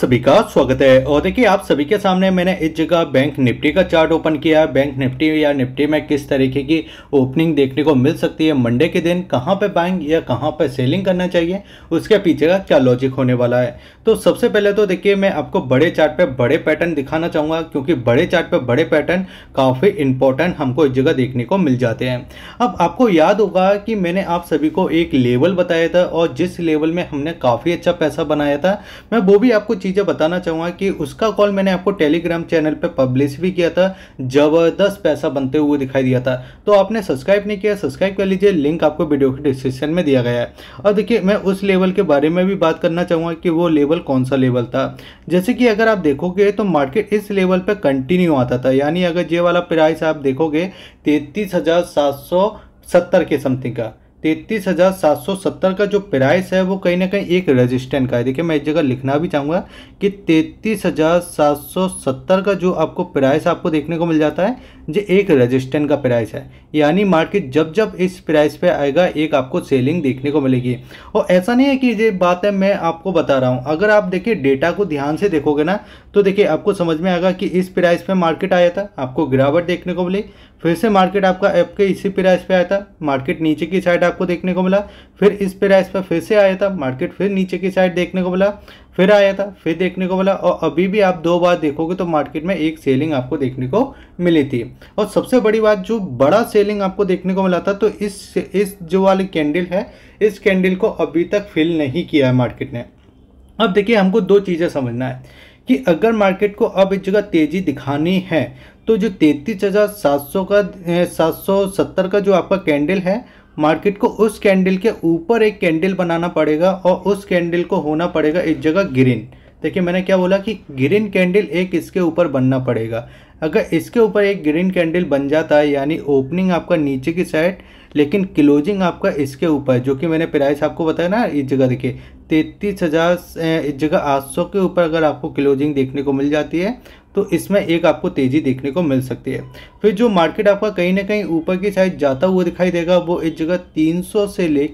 सभी का स्वागत है और देखिए आप सभी के सामने मैंने इस जगह बैंक निफ्टी का चार्ट ओपन किया है बैंक निफ्टी या निफ्टी में किस तरीके की ओपनिंग देखने को मिल सकती है मंडे के दिन कहाँ पे बाइंग या कहाँ पे सेलिंग करना चाहिए उसके पीछे का क्या लॉजिक होने वाला है तो सबसे पहले तो देखिए मैं आपको बड़े चार्ट पे बड़े पैटर्न दिखाना चाहूँगा क्योंकि बड़े चार्ट पे बड़े पैटर्न काफ़ी इंपॉर्टेंट हमको इस जगह देखने को मिल जाते हैं अब आपको याद होगा कि मैंने आप सभी को एक लेवल बताया था और जिस लेवल में हमने काफ़ी अच्छा पैसा बनाया था मैं वो भी आपको चीज़ें बताना चाहूँगा कि उसका कॉल मैंने आपको टेलीग्राम चैनल पर पब्लिश भी किया था ज़बरदस्त पैसा बनते हुए दिखाई दिया था तो आपने सब्सक्राइब नहीं किया सब्सक्राइब कर लीजिए लिंक आपको वीडियो के डिस्क्रिप्शन में दिया गया है और देखिए मैं उस लेवल के बारे में भी बात करना चाहूँगा कि वो लेवल कौन सा लेवल था जैसे कि अगर आप देखोगे तो मार्केट इस लेवल पर कंटिन्यू आता था यानी अगर ये वाला प्राइस आप देखोगे तैतीस सत्तर के समथिंग का तैतीस हज़ार सात सौ सत्तर का जो प्राइस है वो कहीं ना कहीं एक रेजिस्टेंट का है देखिए मैं एक जगह लिखना भी चाहूँगा कि तैतीस हज़ार सात सौ सत्तर का जो आपको प्राइस आपको देखने को मिल जाता है ये एक रेजिस्टेंट का प्राइस है यानी मार्केट जब जब इस प्राइस पे आएगा एक आपको सेलिंग देखने को मिलेगी और ऐसा नहीं है कि ये बात है मैं आपको बता रहा हूँ अगर आप देखिए डेटा को ध्यान से देखोगे ना तो देखिए आपको समझ में आएगा कि इस प्राइस पे मार्केट आया था आपको गिरावट देखने को मिली फिर से मार्केट आपका के इसी प्राइस पे आया था मार्केट नीचे की साइड आपको देखने को मिला फिर इस प्राइस पे फिर से आया था मार्केट फिर नीचे की साइड देखने को मिला फिर आया था फिर देखने को मिला और अभी भी आप दो बार देखोगे तो मार्केट में एक सेलिंग आपको देखने को मिली थी और सबसे बड़ी बात जो बड़ा सेलिंग आपको देखने को मिला था तो इस इस जो वाली कैंडल है इस कैंडल को अभी तक फिल नहीं किया है मार्केट ने अब देखिए हमको दो चीज़ें समझना है कि अगर मार्केट को अब एक जगह तेज़ी दिखानी है तो जो तैतीस हज़ार सात सौ का सात सौ सत्तर का जो आपका कैंडल है मार्केट को उस कैंडल के ऊपर एक कैंडल बनाना पड़ेगा और उस कैंडल को होना पड़ेगा एक जगह ग्रीन देखिए मैंने क्या बोला कि ग्रीन कैंडल एक इसके ऊपर बनना पड़ेगा अगर इसके ऊपर एक ग्रीन कैंडल बन जाता है यानी ओपनिंग आपका नीचे की साइड लेकिन क्लोजिंग आपका इसके ऊपर जो कि मैंने प्राइस आपको बताया ना इस जगह देखिए तैतीस हज़ार इस जगह आठ सौ के ऊपर अगर आपको क्लोजिंग देखने को मिल जाती है तो इसमें एक आपको तेज़ी देखने को मिल सकती है फिर जो मार्केट आपका कहीं ना कहीं ऊपर की साइड जाता हुआ दिखाई देगा वो इस जगह तीन से ले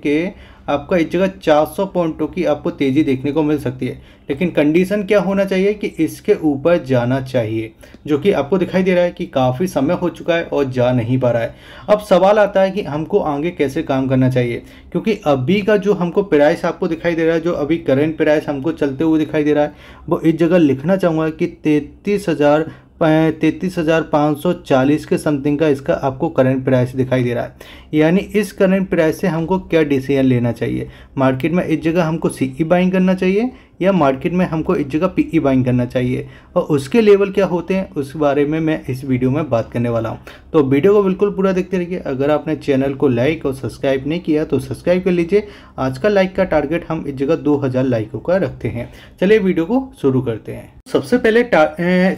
आपका इस जगह 400 पॉइंटों की आपको तेज़ी देखने को मिल सकती है लेकिन कंडीशन क्या होना चाहिए कि इसके ऊपर जाना चाहिए जो कि आपको दिखाई दे रहा है कि काफ़ी समय हो चुका है और जा नहीं पा रहा है अब सवाल आता है कि हमको आगे कैसे काम करना चाहिए क्योंकि अभी का जो हमको प्राइस आपको दिखाई दे रहा है जो अभी करेंट प्राइस हमको चलते हुए दिखाई दे रहा है वो इस जगह लिखना चाहूँगा कि तैंतीस हज़ार तैंतीस हज़ार पाँच सौ चालीस के समथिंग का इसका आपको करंट प्राइस दिखाई दे रहा है यानी इस करंट प्राइस से हमको क्या डिसीजन लेना चाहिए मार्केट में इस जगह हमको सीई बाइंग e करना चाहिए या मार्केट में हमको इस जगह पीई बाइंग करना चाहिए और उसके लेवल क्या होते हैं उस बारे में मैं इस वीडियो में बात करने वाला हूँ तो वीडियो को बिल्कुल पूरा देखते रहिए अगर आपने चैनल को लाइक और सब्सक्राइब नहीं किया तो सब्सक्राइब कर लीजिए आज का लाइक का टारगेट हम इस जगह दो लाइकों का रखते हैं चलिए वीडियो को शुरू करते हैं सबसे पहले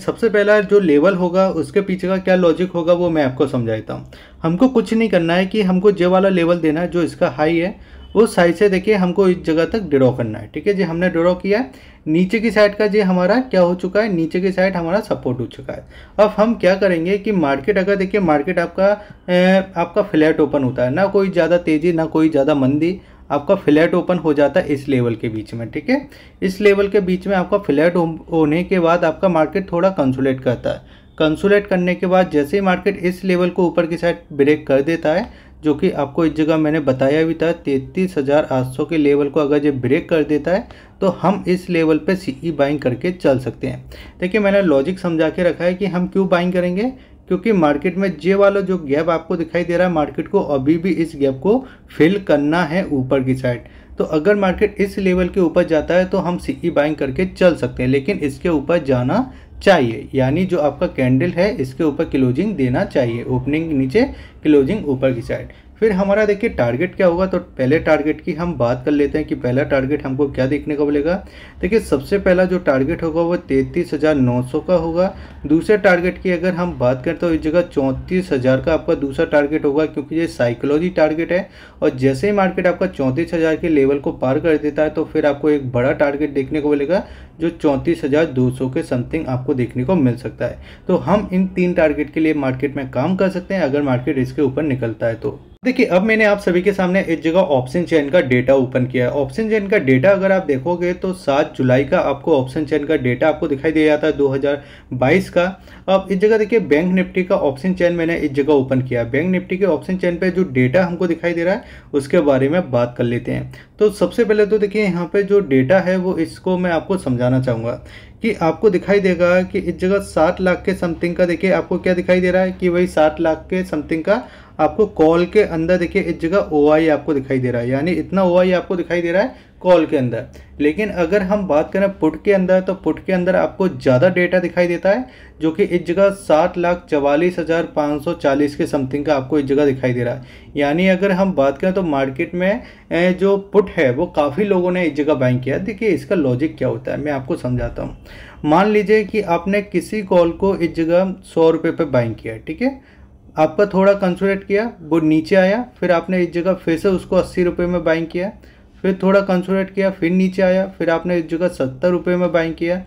सबसे पहला जो लेवल होगा उसके पीछे का क्या लॉजिक होगा वो मैं आपको समझाता हूँ हमको कुछ नहीं करना है कि हमको जे वाला लेवल देना है जो इसका हाई है उस साइड से देखिए हमको इस जगह तक ड्रॉ करना है ठीक है जी हमने ड्रॉ किया है नीचे की साइड का जी हमारा क्या हो चुका है नीचे की साइड हमारा सपोर्ट हो चुका है अब हम क्या करेंगे कि मार्केट अगर देखिए मार्केट आपका ए, आपका फ्लैट ओपन होता है ना कोई ज़्यादा तेज़ी ना कोई ज़्यादा मंदी आपका फ्लैट ओपन हो जाता है इस लेवल के बीच में ठीक है इस लेवल के बीच में आपका फ्लैट होने के बाद आपका मार्केट थोड़ा कंसुलेट करता है कंसुलेट करने के बाद जैसे ही मार्केट इस लेवल को ऊपर की साइड ब्रेक कर देता है जो कि आपको इस जगह मैंने बताया भी था तैंतीस हज़ार आठ सौ के लेवल को अगर ये ब्रेक कर देता है तो हम इस लेवल पे सीई बाइंग e करके चल सकते हैं देखिए मैंने लॉजिक समझा के रखा है कि हम क्यों बाइंग करेंगे क्योंकि मार्केट में जे वाला जो गैप आपको दिखाई दे रहा है मार्केट को अभी भी इस गैप को फिल करना है ऊपर की साइड तो अगर मार्केट इस लेवल के ऊपर जाता है तो हम सीई बाइंग e करके चल सकते हैं लेकिन इसके ऊपर जाना चाहिए यानी जो आपका कैंडल है इसके ऊपर क्लोजिंग देना चाहिए ओपनिंग नीचे क्लोजिंग ऊपर की साइड फिर हमारा देखिए टारगेट क्या होगा तो पहले टारगेट की हम बात कर लेते हैं कि पहला टारगेट हमको क्या देखने को मिलेगा देखिए सबसे पहला जो टारगेट होगा वो तैंतीस हज़ार नौ सौ का होगा दूसरे टारगेट की अगर हम बात करें तो इस जगह चौंतीस हज़ार का आपका दूसरा टारगेट होगा क्योंकि ये साइकोलॉजी टारगेट है और जैसे ही मार्केट आपका चौंतीस हज़ार के लेवल को पार कर देता है तो फिर आपको एक बड़ा टारगेट देखने को मिलेगा जो चौंतीस हज़ार दो सौ के समथिंग आपको देखने को मिल सकता है तो हम इन तीन टारगेट के लिए मार्केट में काम कर सकते हैं अगर मार्केट इसके ऊपर निकलता है तो देखिए अब मैंने आप सभी के सामने एक जगह ऑप्शन चैन का डेटा ओपन किया है ऑप्शन चैन का डेटा अगर आप देखोगे तो 7 जुलाई का आपको ऑप्शन चैन का डेटा आपको दिखाई दिया जाता है 2022 का अब इस जगह देखिए बैंक निफ्टी का ऑप्शन चैन मैंने इस जगह ओपन किया बैंक निफ्टी के ऑप्शन चैन पे जो डेटा हमको दिखाई दे रहा है उसके बारे में बात कर लेते हैं तो सबसे पहले तो देखिए यहाँ पे जो डेटा है वो इसको मैं आपको समझा समझाना चाहूँगा कि आपको दिखाई देगा कि इस जगह सात लाख के समथिंग का देखिए आपको क्या दिखाई दे रहा है कि वही सात लाख के समथिंग का आपको कॉल के अंदर देखिए इस जगह ओ आपको दिखाई दे रहा है यानी इतना ओ आपको दिखाई दे रहा है कॉल के अंदर लेकिन अगर हम बात करें पुट के अंदर तो पुट के अंदर आपको ज़्यादा डेटा दिखाई देता है जो कि इस जगह सात लाख चवालीस हज़ार पाँच सौ चालीस के समथिंग का आपको इस जगह दिखाई दे रहा है यानी अगर हम बात करें तो मार्केट में जो पुट है वो काफ़ी लोगों ने इस जगह बाइंग किया देखिए इसका लॉजिक क्या होता है मैं आपको समझाता हूँ मान लीजिए कि आपने किसी कॉल को इस जगह सौ रुपये पर बाइंग किया ठीक है आपका थोड़ा कंसोलेट किया वो नीचे आया फिर आपने इस जगह फिर से उसको अस्सी रुपये में बाइंग किया फिर थोड़ा कंसोलेट किया फिर नीचे आया फिर आपने उस जगह सत्तर रुपये में बाइंग किया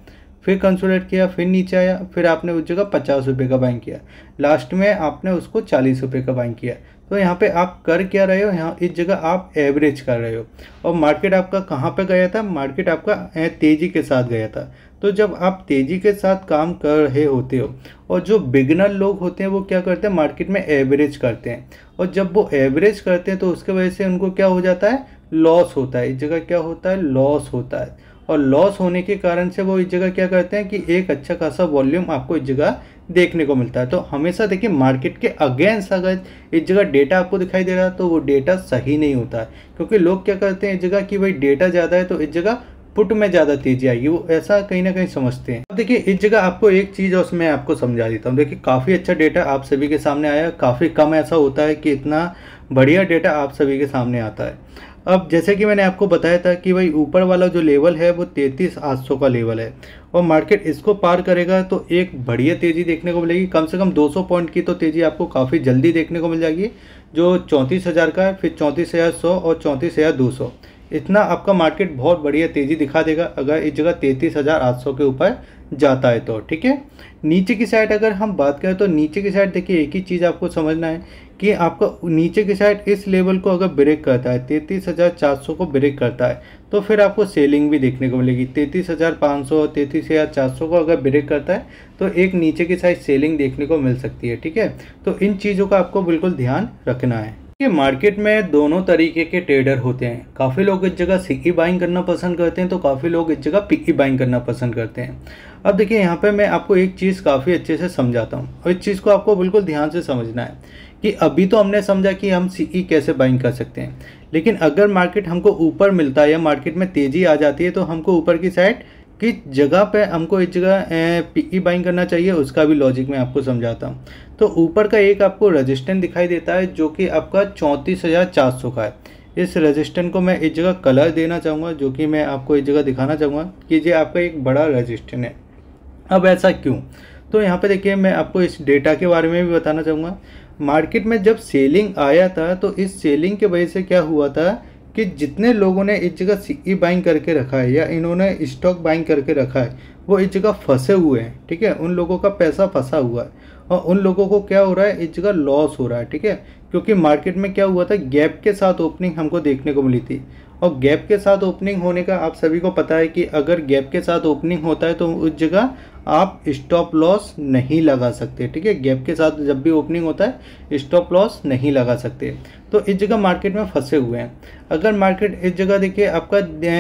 फिर कंसोलेट किया फिर नीचे आया फिर आपने उस जगह पचास रुपये का बाइंग किया लास्ट में आपने उसको चालीस रुपये का बाइंग किया तो यहाँ पे आप कर क्या रहे हो यहाँ इस जगह आप एवरेज कर रहे हो और मार्केट आपका कहाँ पे गया था मार्केट आपका तेज़ी के साथ गया था तो जब आप तेज़ी के साथ काम कर रहे होते हो और जो बिगनर लोग होते हैं वो क्या करते हैं मार्केट में एवरेज करते हैं और जब वो एवरेज करते हैं तो उसके वजह से उनको क्या हो जाता है लॉस होता है इस जगह क्या होता है लॉस होता है और लॉस होने के कारण से वो इस जगह क्या करते हैं कि एक अच्छा खासा वॉल्यूम आपको इस जगह देखने को मिलता है तो हमेशा देखिए मार्केट के अगेंस्ट अगर इस जगह डेटा आपको दिखाई दे रहा है तो वो डेटा सही नहीं होता है क्योंकि लोग क्या करते हैं इस जगह कि भाई डेटा ज़्यादा है तो इस जगह पुट में ज़्यादा तेजी आएगी वो ऐसा कहीं ना कहीं समझते हैं अब देखिए इस जगह आपको एक चीज़ और मैं आपको समझा देता हूँ देखिए काफ़ी अच्छा डेटा आप सभी के सामने आया काफ़ी कम ऐसा होता है कि इतना बढ़िया डेटा आप सभी के सामने आता है अब जैसे कि मैंने आपको बताया था कि भाई ऊपर वाला जो लेवल है वो तैंतीस आठ सौ का लेवल है और मार्केट इसको पार करेगा तो एक बढ़िया तेज़ी देखने को मिलेगी कम से कम 200 पॉइंट की तो तेज़ी आपको काफ़ी जल्दी देखने को मिल जाएगी जो चौंतीस हज़ार का है फिर चौंतीस हज़ार सौ और चौंतीस हज़ार दो सौ इतना आपका मार्केट बहुत बढ़िया तेज़ी दिखा देगा अगर इस जगह तैंतीस हज़ार आठ सौ के ऊपर जाता है तो ठीक है नीचे की साइड अगर हम बात करें तो नीचे की साइड देखिए एक ही चीज़ आपको समझना है कि आपका नीचे की साइड इस लेवल को अगर ब्रेक करता है तैंतीस हज़ार चार सौ को ब्रेक करता है तो फिर आपको सेलिंग भी देखने को मिलेगी तैंतीस हज़ार पाँच सौ तैंतीस हज़ार चार सौ को अगर ब्रेक करता है तो एक नीचे की साइड सेलिंग देखने को मिल सकती है ठीक है तो इन चीज़ों का आपको बिल्कुल ध्यान रखना है कि मार्केट में दोनों तरीके के ट्रेडर होते हैं काफ़ी लोग इस जगह सिकी बाइंग e करना पसंद करते हैं तो काफ़ी लोग इस जगह पिकी बाइंग e करना पसंद करते हैं अब देखिए यहाँ पे मैं आपको एक चीज़ काफ़ी अच्छे से समझाता हूँ और इस चीज़ को आपको बिल्कुल ध्यान से समझना है कि अभी तो हमने समझा कि हम सीई e कैसे बाइंग कर सकते हैं लेकिन अगर मार्केट हमको ऊपर मिलता है या मार्केट में तेज़ी आ जाती है तो हमको ऊपर की साइड किस जगह पे हमको एक जगह पीई बाइंग e करना चाहिए उसका भी लॉजिक मैं आपको समझाता हूँ तो ऊपर का एक आपको रजिस्टेंट दिखाई देता है जो कि आपका चौंतीस हज़ार चार सौ का है इस रजिस्टेंट को मैं इस जगह कलर देना चाहूँगा जो कि मैं आपको एक जगह दिखाना चाहूँगा कि ये आपका एक बड़ा रजिस्टेंट है अब ऐसा क्यों तो यहाँ पे देखिए मैं आपको इस डेटा के बारे में भी बताना चाहूँगा मार्केट में जब सेलिंग आया था तो इस सेलिंग के वजह से क्या हुआ था कि जितने लोगों ने इस जगह सीई बाइंग करके रखा है या इन्होंने स्टॉक बाइंग करके रखा है वो इस जगह फंसे हुए हैं ठीक है उन लोगों का पैसा फंसा हुआ है और हाँ, उन लोगों को क्या हो रहा है इस जगह लॉस हो रहा है ठीक है क्योंकि मार्केट में क्या हुआ था गैप के साथ ओपनिंग हमको देखने को मिली थी और गैप के साथ ओपनिंग होने का आप सभी को पता है कि अगर गैप के साथ ओपनिंग होता है तो उस जगह आप स्टॉप लॉस नहीं लगा सकते ठीक है गैप के साथ जब भी ओपनिंग होता है स्टॉप लॉस नहीं लगा सकते तो इस जगह मार्केट में फंसे हुए हैं अगर मार्केट इस जगह देखिए आपका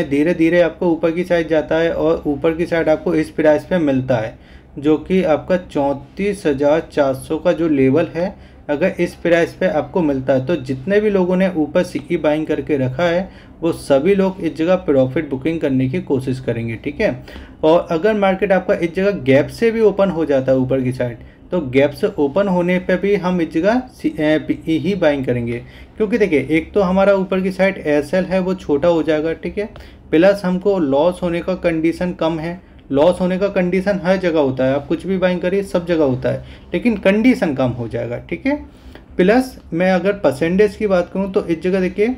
धीरे धीरे आपको ऊपर की साइड जाता है और ऊपर की साइड आपको इस प्राइस पे मिलता है जो कि आपका चौंतीस हज़ार चार सौ का जो लेवल है अगर इस प्राइस पे आपको मिलता है तो जितने भी लोगों ने ऊपर सीई बाइंग e करके रखा है वो सभी लोग इस जगह प्रॉफिट बुकिंग करने की कोशिश करेंगे ठीक है और अगर मार्केट आपका इस जगह गैप से भी ओपन हो जाता है ऊपर की साइड तो गैप से ओपन होने पे भी हम इस जगह सी ही बाइंग करेंगे क्योंकि देखिए एक तो हमारा ऊपर की साइड एस है वो छोटा हो जाएगा ठीक है प्लस हमको लॉस होने का कंडीशन कम है लॉस होने का कंडीशन हर जगह होता है आप कुछ भी बाइंग करिए सब जगह होता है लेकिन कंडीशन कम हो जाएगा ठीक है प्लस मैं अगर परसेंटेज की बात करूँ तो इस जगह देखिए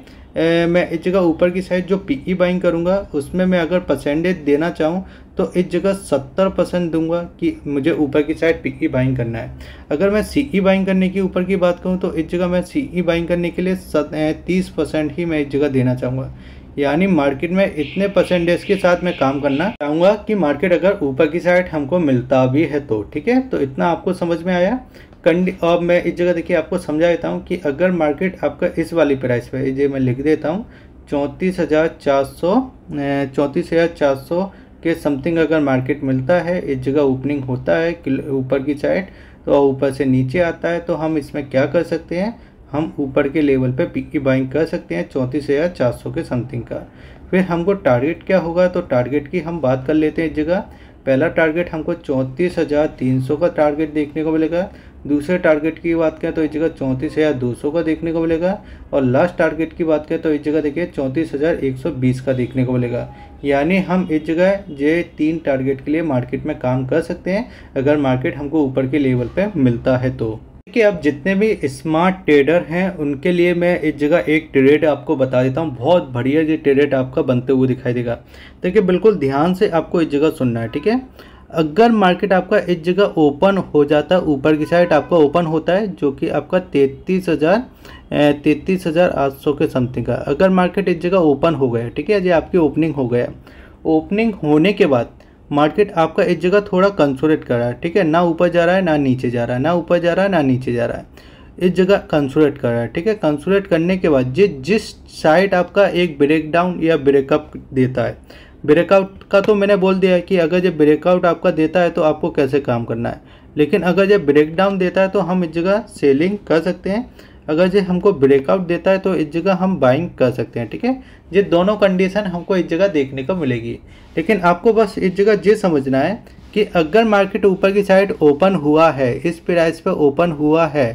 मैं इस जगह ऊपर की साइड जो पीई बाइंग करूँगा उसमें मैं अगर परसेंटेज देना चाहूँ तो इस जगह सत्तर परसेंट दूंगा कि मुझे ऊपर की साइड पीई बाइंग करना है अगर मैं सीई बाइंग e करने की ऊपर की बात करूँ तो इस जगह मैं सीई बाइंग e करने के लिए तीस परसेंट ही मैं इस जगह देना चाहूँगा यानी मार्केट में इतने परसेंटेज के साथ मैं काम करना चाहूँगा कि मार्केट अगर ऊपर की साइड हमको मिलता भी है तो ठीक है तो इतना आपको समझ में आया कंडी अब मैं इस जगह देखिए आपको समझा देता हूँ कि अगर मार्केट आपका इस वाली प्राइस पे ये मैं लिख देता हूँ चौंतीस हज़ार चार सौ चौंतीस हज़ार चार सौ के समथिंग अगर मार्केट मिलता है इस जगह ओपनिंग होता है ऊपर की साइड तो ऊपर से नीचे आता है तो हम इसमें क्या कर सकते हैं हम ऊपर के लेवल पे पिक की बाइंग कर सकते हैं चौंतीस हज़ार चार सौ के समथिंग का फिर हमको टारगेट क्या होगा तो टारगेट की हम बात कर लेते हैं एक जगह पहला टारगेट हमको चौंतीस हज़ार तीन सौ का टारगेट देखने को मिलेगा दूसरे टारगेट की बात करें तो इस जगह चौंतीस हज़ार दो सौ का देखने को मिलेगा और लास्ट टारगेट की बात करें तो इस जगह देखिए चौंतीस हज़ार एक सौ बीस का देखने को मिलेगा यानी हम इस जगह ये तीन टारगेट के लिए मार्केट में काम कर सकते हैं अगर मार्केट हमको ऊपर के लेवल पर मिलता है तो कि अब जितने भी स्मार्ट ट्रेडर हैं उनके लिए मैं इस जगह एक ट्रेड आपको बता देता हूँ बहुत बढ़िया ये ट्रेड आपका बनते हुए दिखाई देगा देखिए बिल्कुल ध्यान से आपको इस जगह सुनना है ठीक है अगर मार्केट आपका इस जगह ओपन हो जाता है ऊपर की साइड आपका ओपन होता है जो कि आपका तैतीस हज़ार तैतीस हज़ार आठ सौ के समथिंग का अगर मार्केट इस जगह ओपन हो गया ठीक है ये आपकी ओपनिंग हो गया ओपनिंग होने के बाद मार्केट आपका इस जगह थोड़ा कंसोलेट कर रहा है ठीक है ना ऊपर जा रहा है ना नीचे जा रहा है ना ऊपर जा रहा है ना नीचे जा रहा है इस जगह कंसोलेट कर रहा है ठीक है कंसोलेट करने के बाद जिस जिस साइड आपका एक ब्रेकडाउन या ब्रेकअप देता है ब्रेकआउट का तो मैंने बोल दिया है कि अगर जब ब्रेकआउट आपका देता है तो आपको कैसे काम करना है लेकिन अगर जब ब्रेकडाउन देता है तो हम इस जगह सेलिंग कर सकते हैं अगर जो हमको ब्रेकआउट देता है तो इस जगह हम बाइंग कर सकते हैं ठीक है ये दोनों कंडीशन हमको इस जगह देखने को मिलेगी लेकिन आपको बस इस जगह ये समझना है कि अगर मार्केट ऊपर की साइड ओपन हुआ है इस प्राइस पर ओपन हुआ है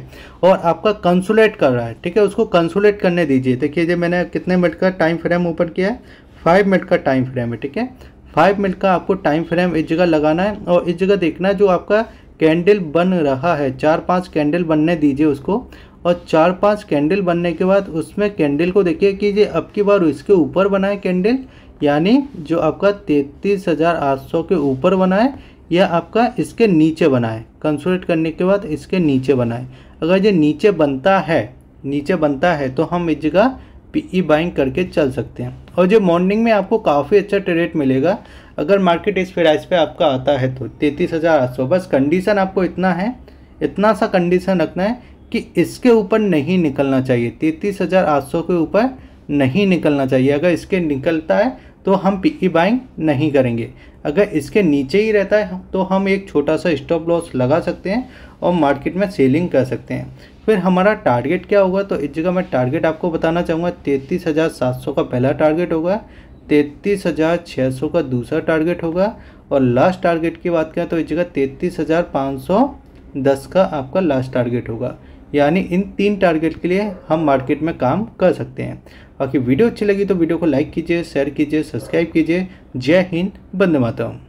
और आपका कंसुलेट कर रहा है ठीक है उसको कंसुलेट करने दीजिए देखिए जो मैंने कितने मिनट का टाइम फ्रेम ओपन किया है फाइव मिनट का टाइम फ्रेम है ठीक है फाइव मिनट का आपको टाइम फ्रेम इस जगह लगाना है और इस जगह देखना है जो आपका कैंडल बन रहा है चार पांच कैंडल बनने दीजिए उसको और चार पांच कैंडल बनने के बाद उसमें कैंडल को देखिए कि ये अब की बार इसके ऊपर बनाए कैंडल यानी जो आपका तैंतीस हज़ार आठ सौ के ऊपर बनाए या आपका इसके नीचे बनाए कंसोलेट करने के बाद इसके नीचे बनाए अगर ये नीचे बनता है नीचे बनता है तो हम इस जगह पीई बाइंग e करके चल सकते हैं और जो मॉर्निंग में आपको काफ़ी अच्छा ट्रेड मिलेगा अगर मार्केट इस प्राइस पे आपका आता है तो तैंतीस हज़ार आठ सौ बस कंडीशन आपको इतना है इतना सा कंडीशन रखना है कि इसके ऊपर नहीं निकलना चाहिए तैतीस हज़ार आठ सौ के ऊपर नहीं निकलना चाहिए अगर इसके निकलता है तो हम पीई बाइंग e नहीं करेंगे अगर इसके नीचे ही रहता है तो हम एक छोटा सा स्टॉप लॉस लगा सकते हैं और मार्केट में सेलिंग कर सकते हैं फिर हमारा टारगेट क्या होगा तो इस जगह मैं टारगेट आपको बताना चाहूँगा तैतीस हज़ार सात सौ का पहला टारगेट होगा तैतीस हज़ार छः सौ का दूसरा टारगेट होगा और लास्ट टारगेट की बात करें तो इस जगह तैतीस हज़ार पाँच सौ दस का आपका लास्ट टारगेट होगा यानी इन तीन टारगेट के लिए हम मार्केट में काम कर सकते हैं बाकी वीडियो अच्छी लगी तो वीडियो को लाइक कीजिए शेयर कीजिए सब्सक्राइब कीजिए जय हिंद बंद मातम